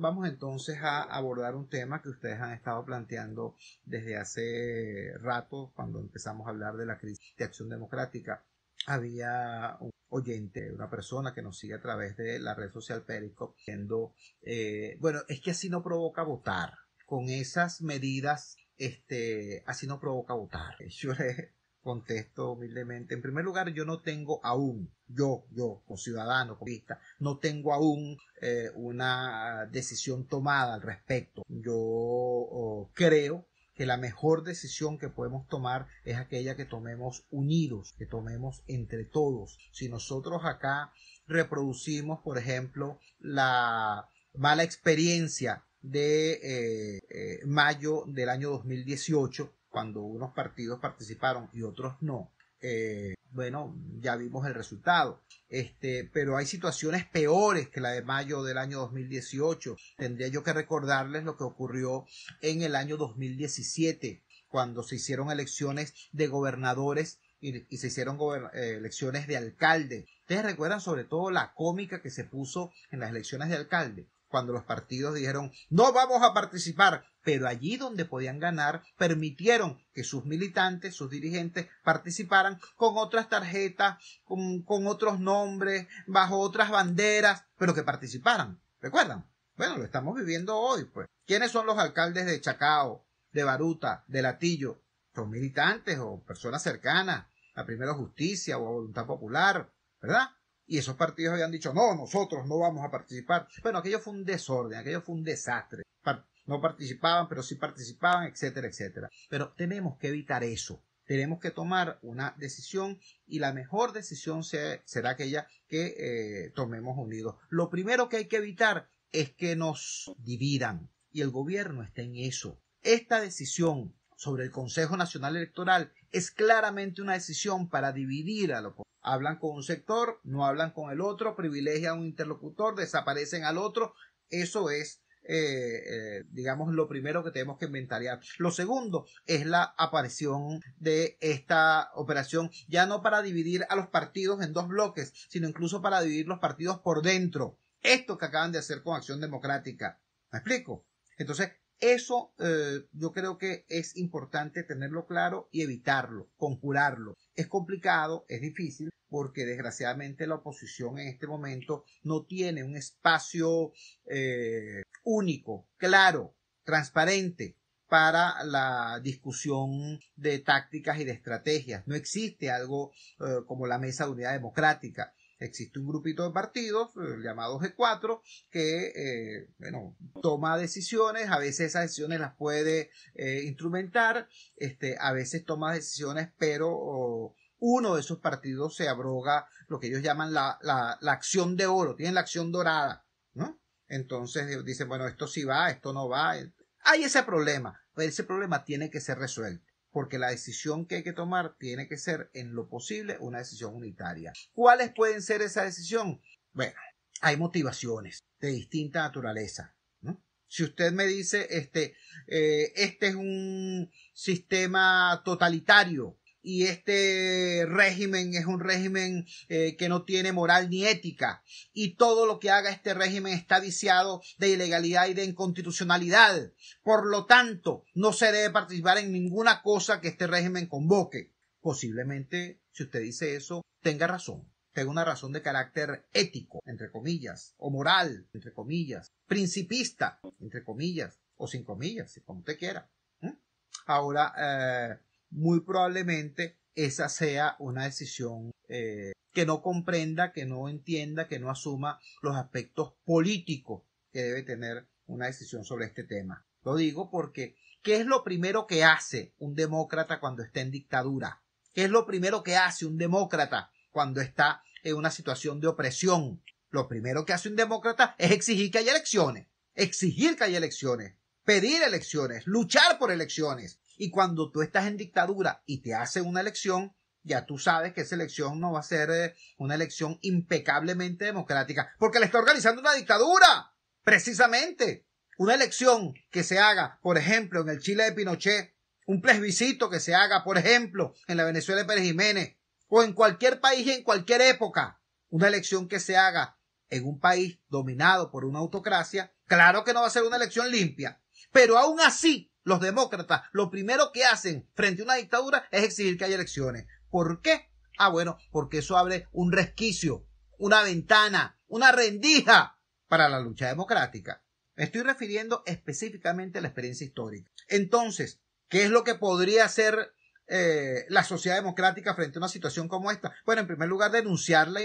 vamos entonces a abordar un tema que ustedes han estado planteando desde hace rato, cuando empezamos a hablar de la crisis de acción democrática. Había un oyente, una persona que nos sigue a través de la red social Perico, diciendo, eh, bueno, es que así no provoca votar. Con esas medidas, este, así no provoca votar. Yo Contesto humildemente. En primer lugar, yo no tengo aún, yo, yo, como ciudadano, como vista, no tengo aún eh, una decisión tomada al respecto. Yo oh, creo que la mejor decisión que podemos tomar es aquella que tomemos unidos, que tomemos entre todos. Si nosotros acá reproducimos, por ejemplo, la mala experiencia de eh, eh, mayo del año 2018, cuando unos partidos participaron y otros no, eh, bueno, ya vimos el resultado. Este, pero hay situaciones peores que la de mayo del año 2018. Tendría yo que recordarles lo que ocurrió en el año 2017, cuando se hicieron elecciones de gobernadores y, y se hicieron eh, elecciones de alcalde. Ustedes recuerdan sobre todo la cómica que se puso en las elecciones de alcalde cuando los partidos dijeron no vamos a participar, pero allí donde podían ganar, permitieron que sus militantes, sus dirigentes participaran con otras tarjetas, con, otros nombres, bajo otras banderas, pero que participaran. ¿Recuerdan? Bueno, lo estamos viviendo hoy, pues. ¿Quiénes son los alcaldes de Chacao, de Baruta, de Latillo? Son militantes o personas cercanas a Primero Justicia o a Voluntad Popular, ¿verdad? y esos partidos habían dicho, no, nosotros no vamos a participar. Bueno, aquello fue un desorden, aquello fue un desastre. No participaban, pero sí participaban, etcétera, etcétera. Pero tenemos que evitar eso. Tenemos que tomar una decisión y la mejor decisión será aquella que eh, tomemos unidos. Lo primero que hay que evitar es que nos dividan y el gobierno está en eso. Esta decisión sobre el Consejo Nacional Electoral es claramente una decisión para dividir a lo Hablan con un sector, no hablan con el otro, privilegian a un interlocutor, desaparecen al otro. Eso es, eh, eh, digamos, lo primero que tenemos que inventariar. Lo segundo es la aparición de esta operación, ya no para dividir a los partidos en dos bloques, sino incluso para dividir los partidos por dentro. Esto que acaban de hacer con Acción Democrática. ¿Me explico? Entonces, eso eh, yo creo que es importante tenerlo claro y evitarlo, conjurarlo. Es complicado, es difícil, porque desgraciadamente la oposición en este momento no tiene un espacio eh, único, claro, transparente para la discusión de tácticas y de estrategias. No existe algo eh, como la mesa de unidad democrática existe un grupito de partidos, eh, llamado G4, que, eh, bueno, toma decisiones, a veces esas decisiones las puede eh, instrumentar, este, a veces toma decisiones, pero oh, uno de esos partidos se abroga lo que ellos llaman la, acción de oro, tienen la acción dorada, ¿no? Entonces dicen, bueno, esto sí va, esto no va. Hay ese problema, pues ese problema tiene que ser resuelto porque la decisión que hay que tomar tiene que ser en lo posible una decisión unitaria. ¿Cuáles pueden ser esa decisión? Bueno, hay motivaciones de distinta naturaleza. Si usted me dice, este, eh, este es un sistema totalitario, y este régimen es un régimen eh, que no tiene moral ni ética y todo lo que haga este régimen está viciado de ilegalidad y de inconstitucionalidad. Por lo tanto, no se debe participar en ninguna cosa que este régimen convoque. Posiblemente, si usted dice eso, tenga razón. Tenga una razón de carácter ético, entre comillas, o moral, entre comillas, principista, entre comillas, o sin comillas, como usted quiera. ¿eh? Ahora, eh, muy probablemente esa sea una decisión eh, que no comprenda, que no entienda, que no asuma los aspectos políticos que debe tener una decisión sobre este tema. Lo digo porque, ¿qué es lo primero que hace un demócrata cuando está en dictadura? ¿Qué es lo primero que hace un demócrata cuando está en una situación de opresión? Lo primero que hace un demócrata es exigir que haya elecciones, exigir que haya elecciones, pedir elecciones, luchar por elecciones. Y cuando tú estás en dictadura y te hace una elección, ya tú sabes que esa elección no va a ser eh, una elección impecablemente democrática, porque le está organizando una dictadura, precisamente. Una elección que se haga, por ejemplo, en el Chile de Pinochet, un plebiscito que se haga, por ejemplo, en la Venezuela de Pérez Jiménez, o en cualquier país y en cualquier época, una elección que se haga en un país dominado por una autocracia, claro que no va a ser una elección limpia, pero aún así los demócratas, lo primero que hacen frente a una dictadura es exigir que haya elecciones. ¿Por qué? Ah, bueno, porque eso abre un resquicio, una ventana, una rendija para la lucha democrática. Me estoy refiriendo específicamente a la experiencia histórica. Entonces, ¿qué es lo que podría hacer eh, la sociedad democrática frente a una situación como esta? Bueno, en primer lugar, denunciar la,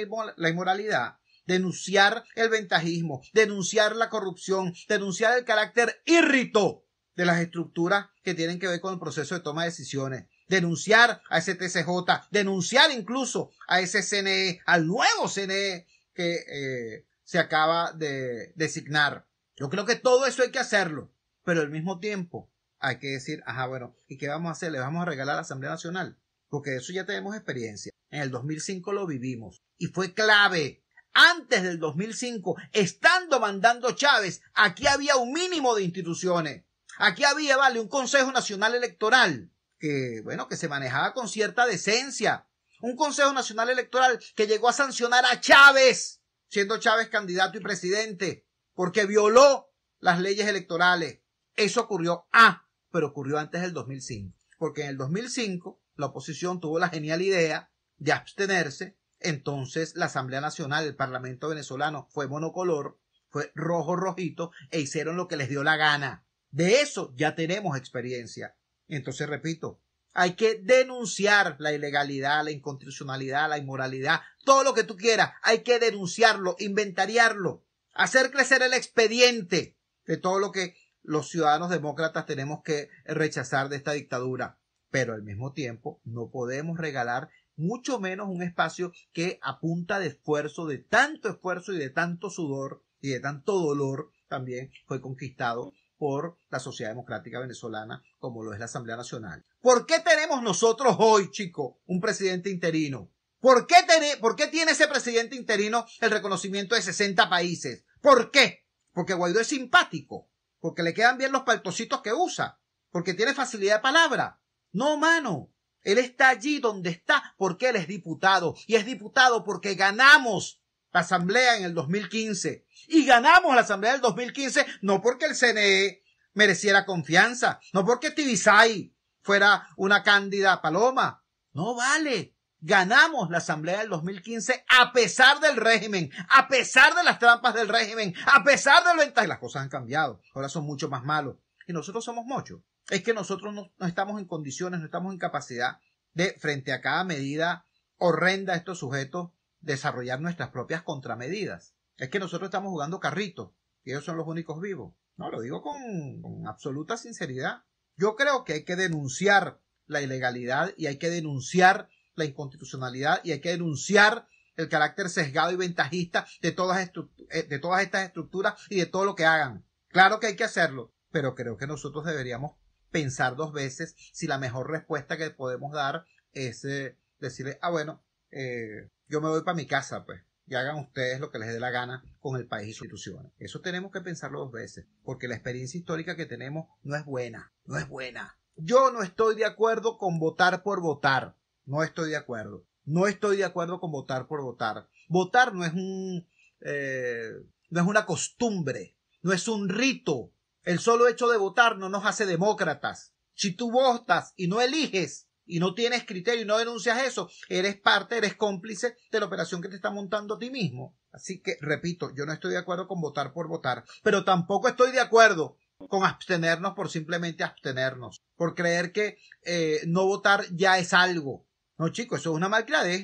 inmoralidad, denunciar el ventajismo, denunciar la corrupción, denunciar el carácter irrito de las estructuras que tienen que ver con el proceso de toma de decisiones. Denunciar a ese TCJ, denunciar incluso a ese CNE, al nuevo CNE que eh, se acaba de designar. Yo creo que todo eso hay que hacerlo, pero al mismo tiempo hay que decir, ajá, bueno, ¿y qué vamos a hacer? ¿Le vamos a regalar a la Asamblea Nacional? Porque de eso ya tenemos experiencia. En el 2005 lo vivimos y fue clave. Antes del 2005, estando mandando Chávez, aquí había un mínimo de instituciones. Aquí había, vale, un Consejo Nacional Electoral, que, bueno, que se manejaba con cierta decencia. Un Consejo Nacional Electoral que llegó a sancionar a Chávez, siendo Chávez candidato y presidente, porque violó las leyes electorales. Eso ocurrió, ah, pero ocurrió antes del 2005, porque en el 2005 la oposición tuvo la genial idea de abstenerse, entonces la Asamblea Nacional, el Parlamento venezolano fue monocolor, fue rojo rojito e hicieron lo que les dio la gana. De eso ya tenemos experiencia. Entonces, repito, hay que denunciar la ilegalidad, la inconstitucionalidad, la inmoralidad, todo lo que tú quieras. Hay que denunciarlo, inventariarlo, hacer crecer el expediente de todo lo que los ciudadanos demócratas tenemos que rechazar de esta dictadura. Pero al mismo tiempo, no podemos regalar mucho menos un espacio que a punta de esfuerzo, de tanto esfuerzo y de tanto sudor y de tanto dolor también fue conquistado por la sociedad democrática venezolana como lo es la Asamblea Nacional. ¿Por qué tenemos nosotros hoy, chico, un presidente interino? ¿Por qué, tiene, tiene ese presidente interino el reconocimiento de 60 países? ¿Por qué? Porque Guaidó es simpático, porque le quedan bien los paltocitos que usa, porque tiene facilidad de palabra. No, mano, él está allí donde está porque él es diputado y es diputado porque ganamos la asamblea en el 2015. Y ganamos la asamblea del 2015 no porque el CNE mereciera confianza, no porque Tibisay fuera una cándida paloma. No vale. Ganamos la asamblea del 2015 a pesar del régimen, a pesar de las trampas del régimen, a pesar de ventaja. Las cosas han cambiado, ahora son mucho más malos. Y nosotros somos muchos. Es que nosotros no, no estamos en condiciones, no estamos en capacidad de, frente a cada medida horrenda de estos sujetos, desarrollar nuestras propias contramedidas. Es que nosotros estamos jugando carrito y ellos son los únicos vivos. No, lo digo con, absoluta sinceridad. Yo creo que hay que denunciar la ilegalidad y hay que denunciar la inconstitucionalidad y hay que denunciar el carácter sesgado y ventajista de todas, eh, de todas estas estructuras y de todo lo que hagan. Claro que hay que hacerlo, pero creo que nosotros deberíamos pensar dos veces si la mejor respuesta que podemos dar es eh, decirle, ah, bueno, eh, yo me voy para mi casa, pues, y hagan ustedes lo que les dé la gana con el país y sus instituciones. Eso tenemos que pensarlo dos veces, porque la experiencia histórica que tenemos no es buena, no es buena. Yo no estoy de acuerdo con votar por votar, no estoy de acuerdo. No estoy de acuerdo con votar por votar. Votar no es un, eh, no es una costumbre, no es un rito. El solo hecho de votar no nos hace demócratas. Si tú votas y no eliges, y no tienes criterio y no denuncias eso, eres parte, eres cómplice de la operación que te está montando a ti mismo. Así que, repito, yo no estoy de acuerdo con votar por votar, pero tampoco estoy de acuerdo con abstenernos por simplemente abstenernos, por creer que eh, no votar ya es algo. No, chicos, eso es una malcladez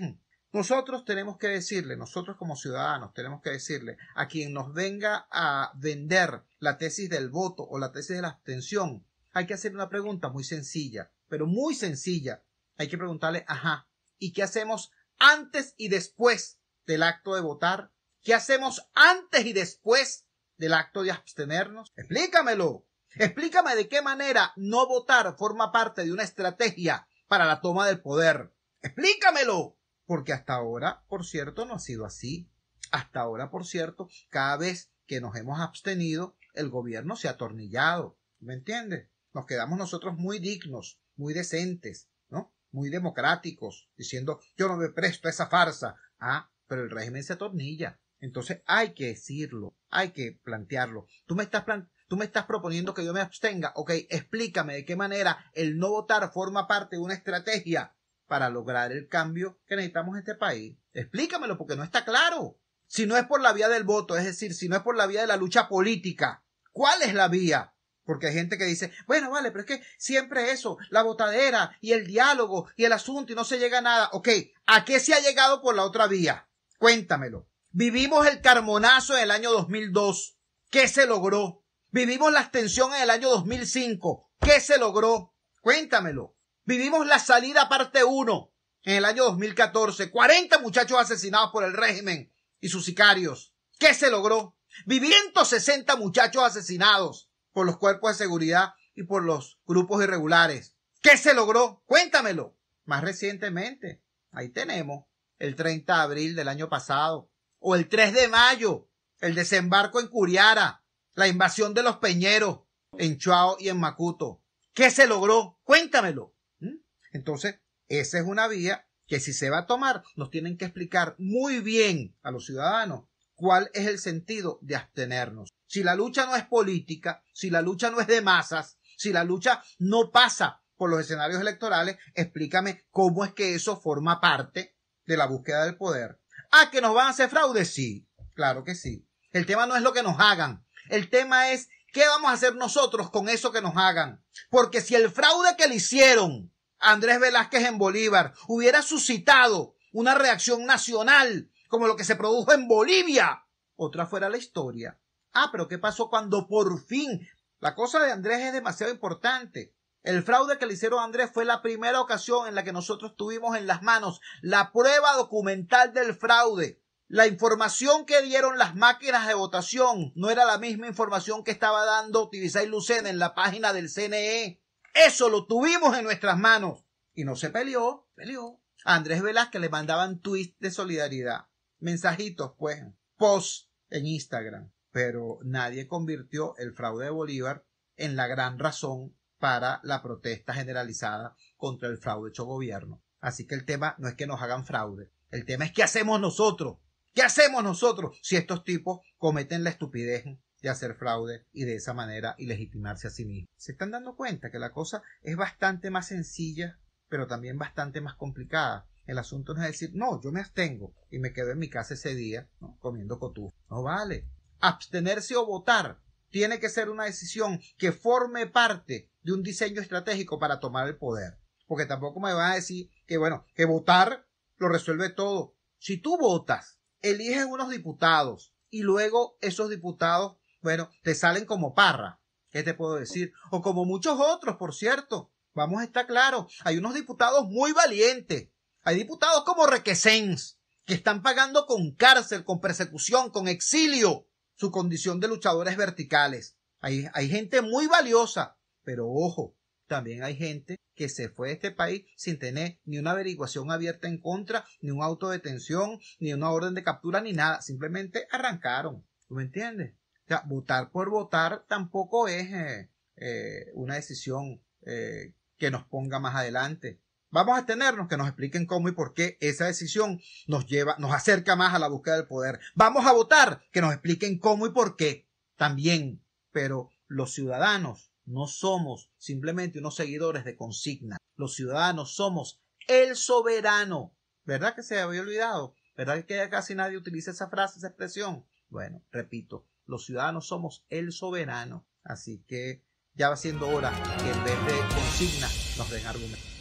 Nosotros tenemos que decirle, nosotros como ciudadanos tenemos que decirle a quien nos venga a vender la tesis del voto o la tesis de la abstención, hay que hacer una pregunta muy sencilla pero muy sencilla. Hay que preguntarle, ajá, ¿y qué hacemos antes y después del acto de votar? ¿Qué hacemos antes y después del acto de abstenernos? Explícamelo. Explícame de qué manera no votar forma parte de una estrategia para la toma del poder. Explícamelo. Porque hasta ahora, por cierto, no ha sido así. Hasta ahora, por cierto, cada vez que nos hemos abstenido, el gobierno se ha atornillado. ¿Me entiendes? Nos quedamos nosotros muy dignos muy decentes, ¿no? Muy democráticos, diciendo yo no me presto a esa farsa. Ah, pero el régimen se atornilla. Entonces hay que decirlo, hay que plantearlo. Tú me estás tú me estás proponiendo que yo me abstenga. Ok, explícame de qué manera el no votar forma parte de una estrategia para lograr el cambio que necesitamos en este país. Explícamelo porque no está claro. Si no es por la vía del voto, es decir, si no es por la vía de la lucha política, ¿cuál es la vía? Porque hay gente que dice, bueno, vale, pero es que siempre eso, la botadera y el diálogo y el asunto y no se llega a nada. Ok, ¿a qué se ha llegado por la otra vía? Cuéntamelo. Vivimos el carmonazo en el año 2002. ¿Qué se logró? Vivimos la extensión en el año 2005. ¿Qué se logró? Cuéntamelo. Vivimos la salida parte 1 en el año 2014. 40 muchachos asesinados por el régimen y sus sicarios. ¿Qué se logró? Viviendo 60 muchachos asesinados por los cuerpos de seguridad y por los grupos irregulares. ¿Qué se logró? Cuéntamelo. Más recientemente, ahí tenemos el 30 de abril del año pasado, o el 3 de mayo, el desembarco en Curiara, la invasión de los Peñeros en Chuao y en Macuto. ¿Qué se logró? Cuéntamelo. ¿Mm? Entonces, esa es una vía que si se va a tomar, nos tienen que explicar muy bien a los ciudadanos ¿cuál es el sentido de abstenernos? Si la lucha no es política, si la lucha no es de masas, si la lucha no pasa por los escenarios electorales, explícame cómo es que eso forma parte de la búsqueda del poder. Ah, que nos van a hacer fraude, sí, claro que sí. El tema no es lo que nos hagan, el tema es qué vamos a hacer nosotros con eso que nos hagan. Porque si el fraude que le hicieron a Andrés Velázquez en Bolívar hubiera suscitado una reacción nacional como lo que se produjo en Bolivia. Otra fuera la historia. Ah, pero ¿qué pasó cuando por fin? La cosa de Andrés es demasiado importante. El fraude que le hicieron a Andrés fue la primera ocasión en la que nosotros tuvimos en las manos la prueba documental del fraude. La información que dieron las máquinas de votación no era la misma información que estaba dando Tibisay Lucena en la página del CNE. Eso lo tuvimos en nuestras manos. Y no se peleó, peleó. A Andrés Velázquez le mandaban tweets de solidaridad mensajitos, pues, post en Instagram. Pero nadie convirtió el fraude de Bolívar en la gran razón para la protesta generalizada contra el fraude hecho gobierno. Así que el tema no es que nos hagan fraude, el tema es que hacemos nosotros. ¿Qué hacemos nosotros si estos tipos cometen la estupidez de hacer fraude y de esa manera ilegitimarse a sí mismos? Se están dando cuenta que la cosa es bastante más sencilla, pero también bastante más complicada el asunto no es decir, no, yo me abstengo y me quedo en mi casa ese día comiendo cotufo. No vale. Abstenerse o votar tiene que ser una decisión que forme parte de un diseño estratégico para tomar el poder. Porque tampoco me van a decir que, bueno, que votar lo resuelve todo. Si tú votas, eliges unos diputados y luego esos diputados, bueno, te salen como parra. ¿Qué te puedo decir? O como muchos otros, por cierto. Vamos a estar claros. Hay unos diputados muy valientes hay diputados como Requesens que están pagando con cárcel, con persecución, con exilio su condición de luchadores verticales. Hay, gente muy valiosa, pero ojo, también hay gente que se fue de este país sin tener ni una averiguación abierta en contra, ni un auto detención, ni una orden de captura, ni nada. Simplemente arrancaron. ¿Tú me entiendes? O sea, votar por votar tampoco es eh, eh, una decisión eh, que nos ponga más adelante. Vamos a tenernos que nos expliquen cómo y por qué esa decisión nos lleva, nos acerca más a la búsqueda del poder. Vamos a votar, que nos expliquen cómo y por qué también. Pero los ciudadanos no somos simplemente unos seguidores de consigna. Los ciudadanos somos el soberano. ¿Verdad que se había olvidado? ¿Verdad que casi nadie utiliza esa frase, esa expresión? Bueno, repito, los ciudadanos somos el soberano. Así que ya va siendo hora que en vez de consigna nos den argumentos.